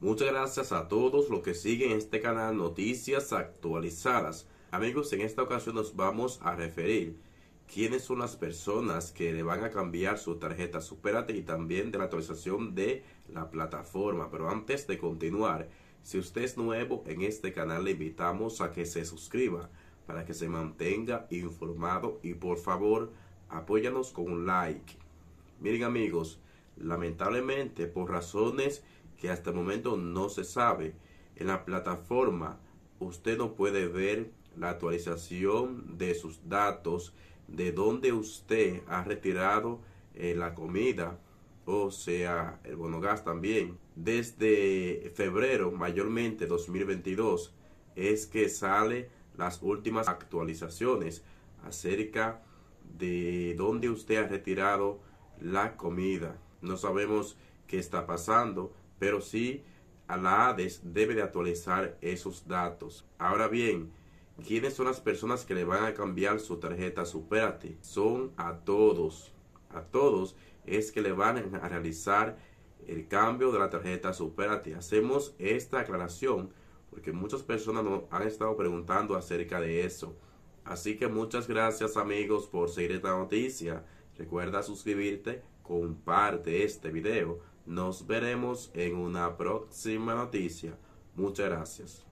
Muchas gracias a todos los que siguen este canal Noticias Actualizadas. Amigos, en esta ocasión nos vamos a referir quiénes son las personas que le van a cambiar su tarjeta Superate y también de la actualización de la plataforma. Pero antes de continuar, si usted es nuevo en este canal, le invitamos a que se suscriba para que se mantenga informado y por favor, apóyanos con un like. Miren amigos, lamentablemente por razones que hasta el momento no se sabe. En la plataforma usted no puede ver la actualización de sus datos, de dónde usted ha retirado eh, la comida, o sea, el bonogás también. Desde febrero, mayormente 2022, es que sale las últimas actualizaciones acerca de dónde usted ha retirado la comida. No sabemos qué está pasando, pero sí a la ADES debe de actualizar esos datos. Ahora bien, ¿quiénes son las personas que le van a cambiar su tarjeta superati Son a todos, a todos es que le van a realizar el cambio de la tarjeta superati Hacemos esta aclaración porque muchas personas nos han estado preguntando acerca de eso. Así que muchas gracias amigos por seguir esta noticia. Recuerda suscribirte, comparte este video nos veremos en una próxima noticia. Muchas gracias.